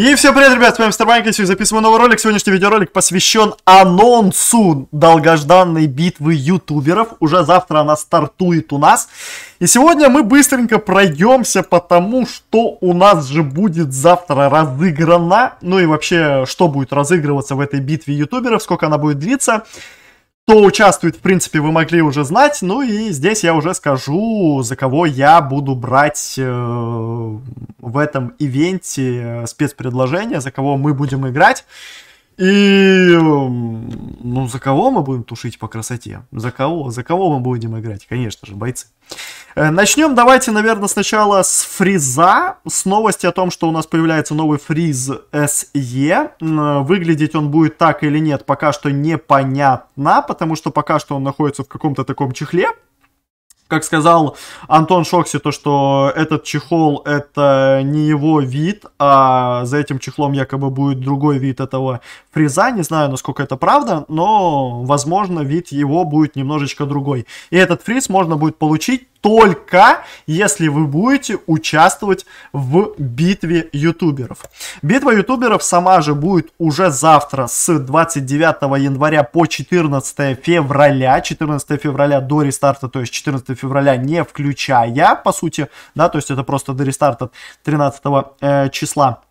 И все, привет, ребят, с вами Старбанк, сегодня записываем новый ролик. Сегодняшний видеоролик посвящен анонсу долгожданной битвы ютуберов. Уже завтра она стартует у нас. И сегодня мы быстренько пройдемся по тому, что у нас же будет завтра разыграно. Ну и вообще, что будет разыгрываться в этой битве ютуберов, сколько она будет длиться кто участвует, в принципе, вы могли уже знать. Ну и здесь я уже скажу, за кого я буду брать э, в этом ивенте э, спецпредложение, за кого мы будем играть. И ну за кого мы будем тушить по красоте? За кого? За кого мы будем играть? Конечно же, бойцы. Э, Начнем давайте, наверное, сначала с фриза, с новости о том, что у нас появляется новый фриз SE. Выглядеть он будет так или нет, пока что непонятно, потому что пока что он находится в каком-то таком чехле, как сказал Антон Шокси, то, что этот чехол это не его вид, а за этим чехлом якобы будет другой вид этого фреза. Не знаю, насколько это правда, но, возможно, вид его будет немножечко другой. И этот фриз можно будет получить только если вы будете участвовать в битве ютуберов. Битва ютуберов сама же будет уже завтра с 29 января по 14 февраля. 14 февраля до рестарта, то есть 14 февраля не включая, по сути, да, то есть это просто до рестарта 13 э, числа.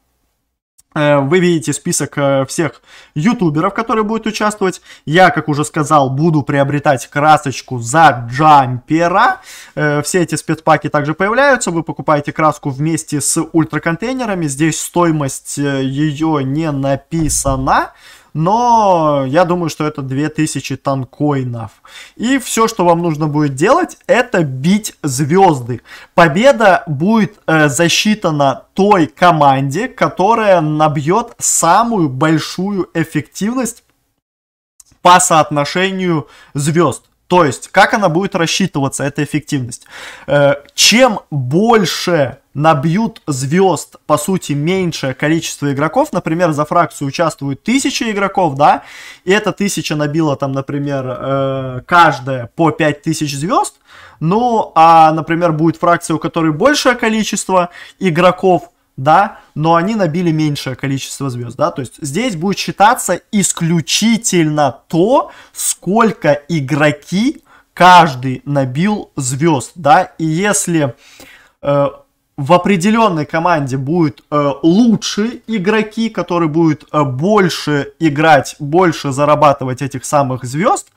Э, вы видите список э, всех ютуберов, которые будут участвовать. Я, как уже сказал, буду приобретать красочку за джампера. Э, все эти спецпаки также появляются. Вы покупаете краску вместе с ультраконтейнерами. Здесь стоимость ее не написана но я думаю, что это 2000 танкоинов. И все, что вам нужно будет делать, это бить звезды. Победа будет э, засчитана той команде, которая набьет самую большую эффективность по соотношению звезд. То есть, как она будет рассчитываться, эта эффективность. Э, чем больше набьют звезд, по сути, меньшее количество игроков. Например, за фракцию участвуют тысячи игроков, да, и эта тысяча набила там, например, э, каждая по 5000 звезд. Ну, а, например, будет фракция, у которой большее количество игроков, да, но они набили меньшее количество звезд, да, то есть здесь будет считаться исключительно то, сколько игроки каждый набил звезд, да, и если э, в определенной команде будут э, лучшие игроки, которые будут э, больше играть, больше зарабатывать этих самых звезд,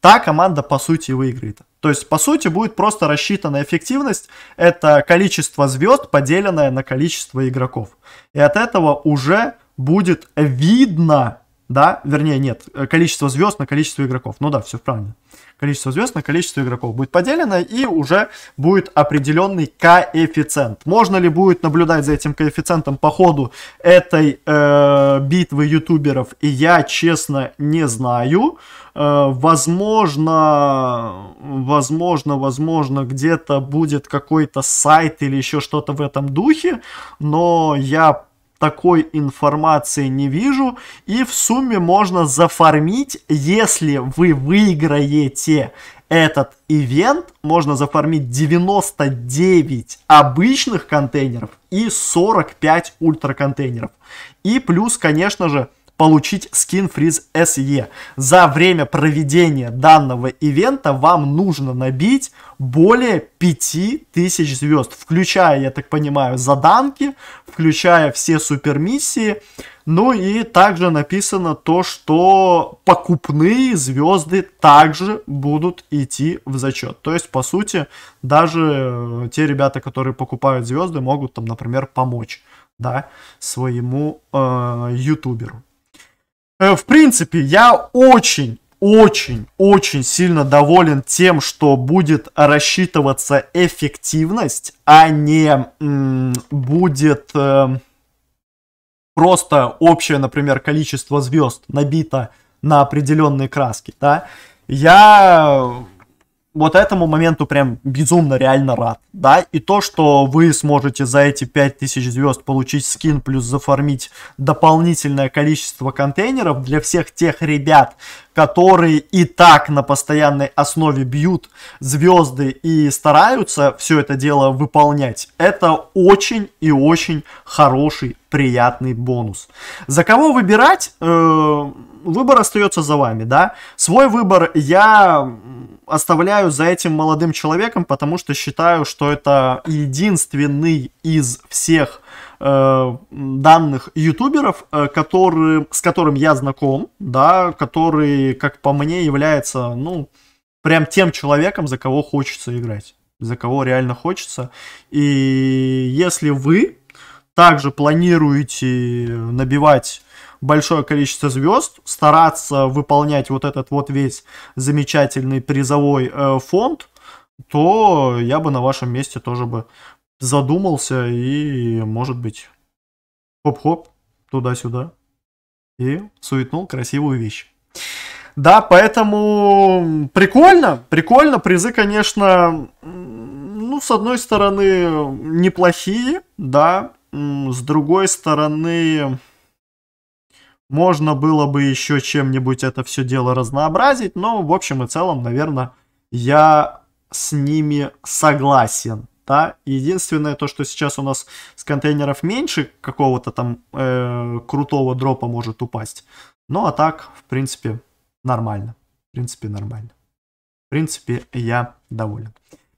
та команда, по сути, выиграет. То есть, по сути, будет просто рассчитана эффективность. Это количество звезд, поделенное на количество игроков. И от этого уже будет видно, да, вернее, нет, э, количество звезд на количество игроков. Ну да, все правильно. Количество звезд на количество игроков будет поделено, и уже будет определенный коэффициент. Можно ли будет наблюдать за этим коэффициентом по ходу этой э, битвы ютуберов? И я, честно, не знаю. Э, возможно, возможно, возможно, где-то будет какой-то сайт или еще что-то в этом духе, но я такой информации не вижу. И в сумме можно зафармить, если вы выиграете этот ивент, можно зафармить 99 обычных контейнеров и 45 ультра контейнеров. И плюс, конечно же, получить скин Freeze SE. За время проведения данного ивента вам нужно набить более 5000 звезд, включая, я так понимаю, заданки, включая все супермиссии. Ну и также написано то, что покупные звезды также будут идти в зачет. То есть, по сути, даже э, те ребята, которые покупают звезды, могут там, например, помочь да, своему э, ютуберу. Э, в принципе, я очень, очень, очень сильно доволен тем, что будет рассчитываться эффективность, а не будет э, просто общее, например, количество звезд набито на определенной краске. да. Я вот этому моменту прям безумно реально рад, да, и то, что вы сможете за эти 5000 звезд получить скин, плюс зафармить дополнительное количество контейнеров для всех тех ребят, которые и так на постоянной основе бьют звезды и стараются все это дело выполнять, это очень и очень хороший, приятный бонус. За кого выбирать? Э, выбор остается за вами, да? Свой выбор я оставляю за этим молодым человеком, потому что считаю, что это единственный из всех э, данных ютуберов, э, который, с которым я знаком, да, который, как по мне, является, ну, прям тем человеком, за кого хочется играть, за кого реально хочется. И если вы также планируете набивать большое количество звезд, стараться выполнять вот этот вот весь замечательный призовой э, фонд, то я бы на вашем месте тоже бы задумался и, может быть, хоп-хоп, туда-сюда. И суетнул красивую вещь. Да, поэтому прикольно, прикольно. Призы, конечно, ну, с одной стороны, неплохие, да. С другой стороны, можно было бы еще чем-нибудь это все дело разнообразить. Но, в общем и целом, наверное, я с ними согласен. Да? Единственное то, что сейчас у нас с контейнеров меньше какого-то там э, крутого дропа может упасть. Ну а так, в принципе, нормально. В принципе, нормально. В принципе, я доволен.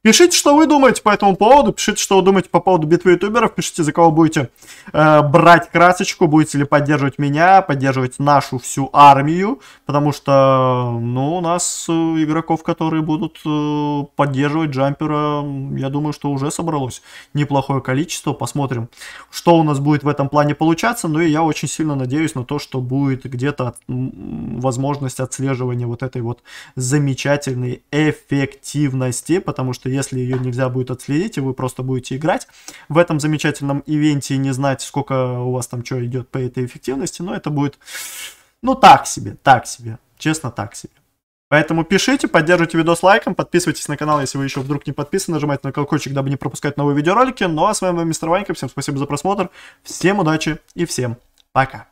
Пишите, что вы думаете по этому поводу, пишите, что вы думаете по поводу битвы ютуберов, пишите, за кого будете э, брать красочку, будете ли поддерживать меня, поддерживать нашу всю армию, потому что, ну, у нас э, игроков, которые будут э, поддерживать джампера, я думаю, что уже собралось неплохое количество, посмотрим, что у нас будет в этом плане получаться, ну и я очень сильно надеюсь на то, что будет где-то от, возможность отслеживания вот этой вот замечательной эффективности, потому что если ее нельзя будет отследить, и вы просто будете играть в этом замечательном ивенте и не знать, сколько у вас там что идет по этой эффективности, но это будет, ну, так себе, так себе, честно, так себе. Поэтому пишите, поддерживайте видос лайком, подписывайтесь на канал, если вы еще вдруг не подписаны, нажимайте на колокольчик, дабы не пропускать новые видеоролики. Ну а с вами был мистер Ванька, всем спасибо за просмотр, всем удачи и всем пока.